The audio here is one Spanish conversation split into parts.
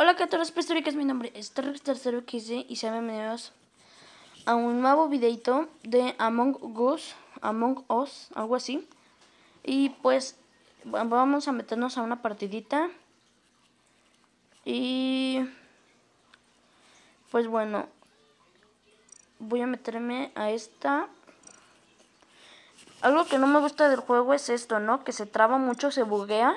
Hola, todos es mi nombre es Tercero XD y sean bienvenidos a un nuevo videito de Among Us, Among Us, algo así. Y pues vamos a meternos a una partidita. Y pues bueno, voy a meterme a esta algo que no me gusta del juego es esto, ¿no? Que se traba mucho, se buguea.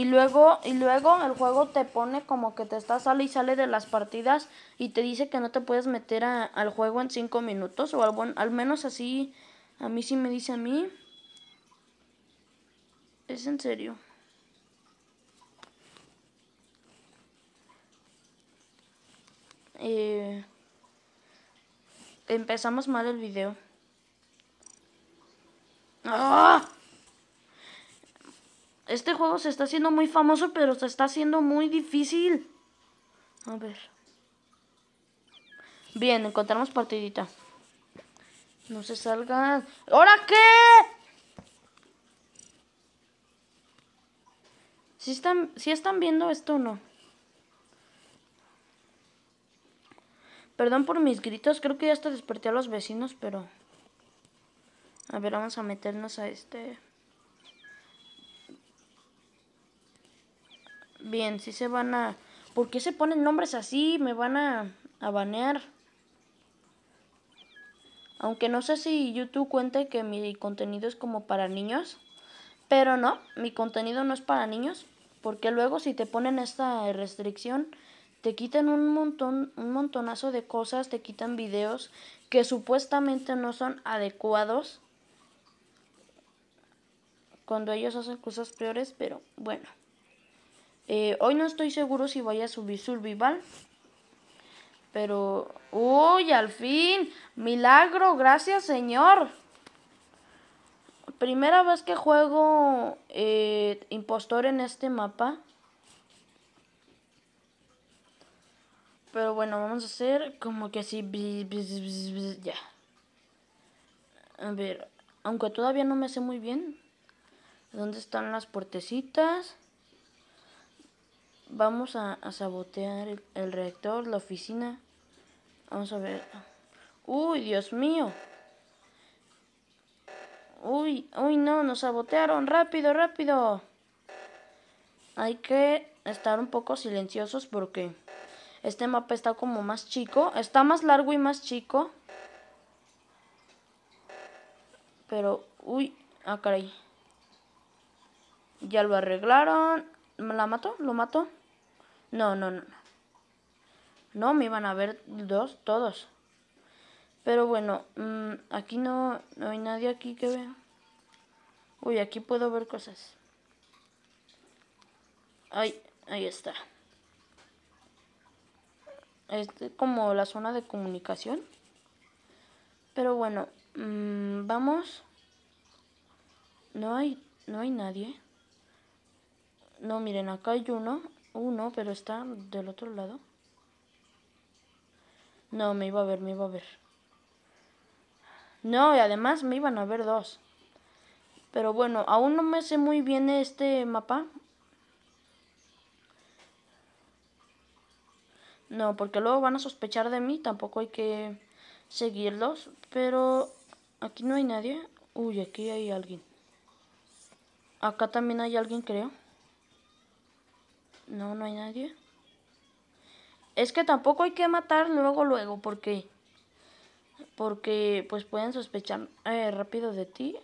y luego y luego el juego te pone como que te está sale y sale de las partidas y te dice que no te puedes meter al juego en 5 minutos o al, al menos así a mí sí me dice a mí es en serio eh, empezamos mal el video ah este juego se está haciendo muy famoso, pero se está haciendo muy difícil. A ver. Bien, encontramos partidita. No se salgan. ¿Ahora qué? ¿Si están, ¿Sí están viendo esto o no? Perdón por mis gritos, creo que ya hasta desperté a los vecinos, pero... A ver, vamos a meternos a este... bien, si se van a... ¿Por qué se ponen nombres así? Me van a, a banear. Aunque no sé si YouTube cuente que mi contenido es como para niños. Pero no, mi contenido no es para niños. Porque luego si te ponen esta restricción, te quitan un montón, un montonazo de cosas, te quitan videos que supuestamente no son adecuados. Cuando ellos hacen cosas peores, pero bueno. Eh, hoy no estoy seguro si voy a subir survival. Pero... ¡Uy, al fin! ¡Milagro! ¡Gracias, señor! Primera vez que juego eh, impostor en este mapa. Pero bueno, vamos a hacer como que así. Ya. A ver. Aunque todavía no me sé muy bien. ¿Dónde están las puertecitas? Vamos a, sabotear el, reactor, la oficina. Vamos a ver. ¡Uy, Dios mío! ¡Uy, uy, no! ¡Nos sabotearon! ¡Rápido, rápido! Hay que estar un poco silenciosos porque este mapa está como más chico. Está más largo y más chico. Pero, uy, ah, caray. Ya lo arreglaron. ¿La mató? ¿Lo mató? No, no, no. No, me iban a ver dos, todos. Pero bueno, mm, aquí no, no hay nadie aquí que vea. Uy, aquí puedo ver cosas. Ahí, ahí está. Es como la zona de comunicación. Pero bueno, mm, vamos. No hay, no hay nadie. No, miren, acá hay uno. Uno, pero está del otro lado. No, me iba a ver, me iba a ver. No, y además me iban a ver dos. Pero bueno, aún no me sé muy bien este mapa. No, porque luego van a sospechar de mí, tampoco hay que seguirlos. Pero aquí no hay nadie. Uy, aquí hay alguien. Acá también hay alguien, creo. No, no hay nadie. Es que tampoco hay que matar luego, luego, porque... Porque pues pueden sospechar eh, rápido de ti.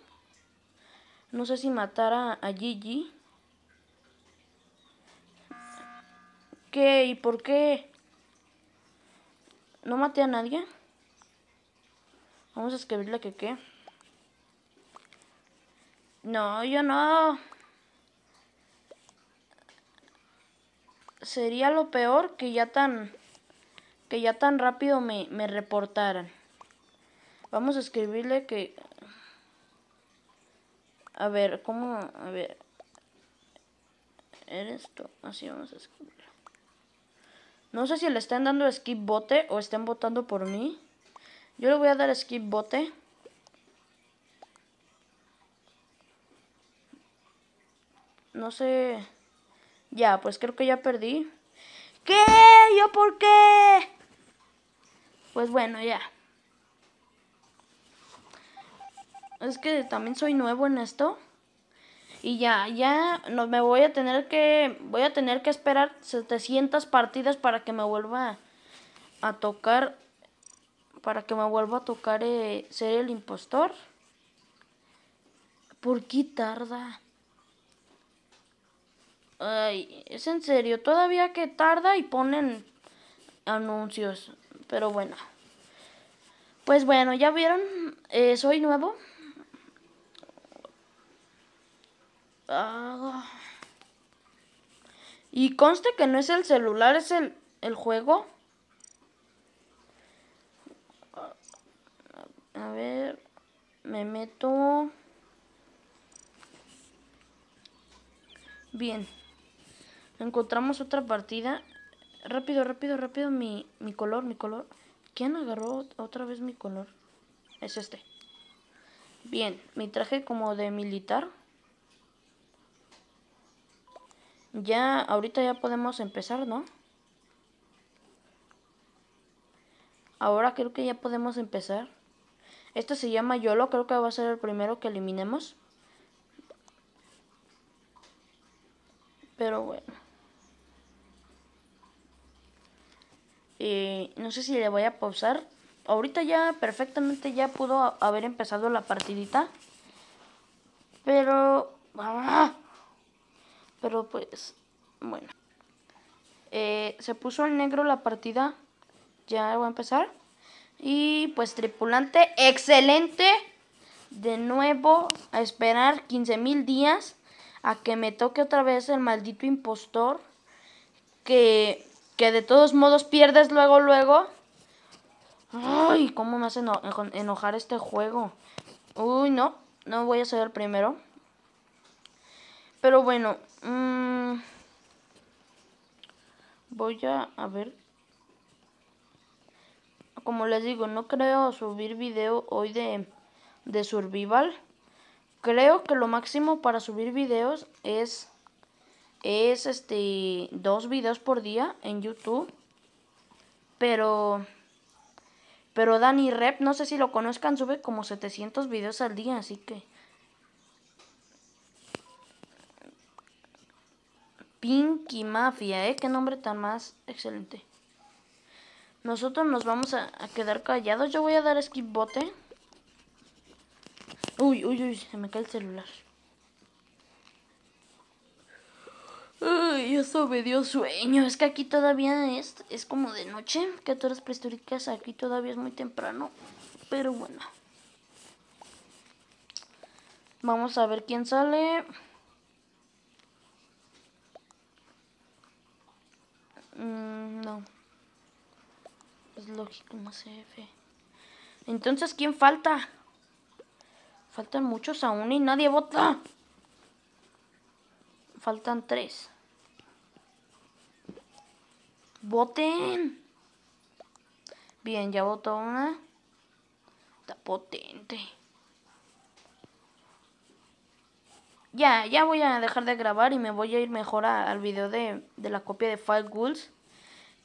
No sé si matar a, Gigi. ¿Qué? ¿Y por qué? No maté a nadie. Vamos a escribirle que qué. No, yo no. sería lo peor que ya tan que ya tan rápido me, reportaran. Vamos a escribirle que a ver, ¿cómo? A ver. Eres esto, Así vamos a escribirlo. No sé si le están dando skip bote o estén votando por mí. Yo le voy a dar skip bote. No sé. Ya, pues creo que ya perdí. ¿Qué? ¿Yo por qué? Pues bueno, ya. Es que también soy nuevo en esto. Y ya, ya no, me voy a tener que voy a tener que esperar 700 partidas para que me vuelva a tocar para que me vuelva a tocar eh, ser el impostor. ¿Por qué tarda? Ay, es en serio, todavía que tarda y ponen anuncios. Pero bueno. Pues bueno, ya vieron, eh, soy nuevo. Ah. Y conste que no es el celular, es el, el juego. A ver, me meto. Bien. Encontramos otra partida. Rápido, rápido, rápido mi, mi color, mi color. ¿Quién agarró otra vez mi color? Es este. Bien, mi traje como de militar. Ya, ahorita ya podemos empezar, ¿no? Ahora creo que ya podemos empezar. Este se llama YOLO, creo que va a ser el primero que eliminemos. Pero bueno. Eh, no sé si le voy a pausar. Ahorita ya perfectamente ya pudo haber empezado la partidita. Pero... Ah, pero pues... Bueno. Eh, se puso el negro la partida. Ya voy a empezar. Y pues tripulante, excelente. De nuevo, a esperar 15.000 días a que me toque otra vez el maldito impostor. Que que de todos modos pierdes luego, luego. Ay, cómo me hace enojar este juego. Uy, no, no voy a ser el primero. Pero bueno, mm, voy a, a ver. Como les digo, no creo subir video hoy de, de survival. Creo que lo máximo para subir videos es es este dos videos por día en YouTube. Pero pero Danny Rep, no sé si lo conozcan, sube como 700 videos al día, así que Pinky Mafia, eh, qué nombre tan más excelente. Nosotros nos vamos a, quedar callados. Yo voy a dar skip bote. Uy, uy, uy, se me cae el celular. Ay, eso me dio sueño. Es que aquí todavía es, es como de noche. Que las prehistóricas, aquí todavía es muy temprano. Pero bueno. Vamos a ver quién sale. Mm, no. Es lógico, no sé Entonces, ¿quién falta? Faltan muchos aún y nadie vota. Faltan tres. ¡Voten! Bien, ya votó una. Está potente. Ya, ya voy a dejar de grabar y me voy a ir mejor al video de, de, la copia de Five Ghouls.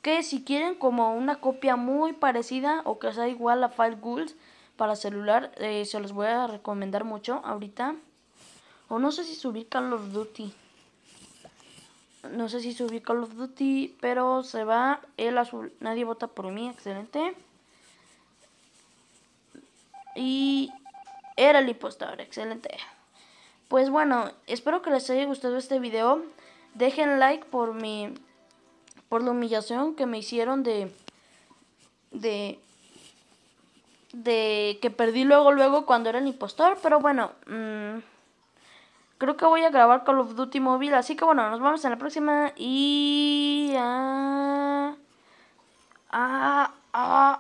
Que si quieren como una copia muy parecida o que sea igual a Five Ghouls para celular, eh, se los voy a recomendar mucho ahorita. O no sé si subir Call of Duty. No sé si subí Call of Duty, pero se va el azul. Nadie vota por mí, excelente. Y era el impostor, excelente. Pues bueno, espero que les haya gustado este video. Dejen like por mi por la humillación que me hicieron de de de que perdí luego luego cuando era el impostor, pero bueno, mm, Creo que voy a grabar Call of Duty Mobile. Así que bueno, nos vemos en la próxima. Y... Ah, ah,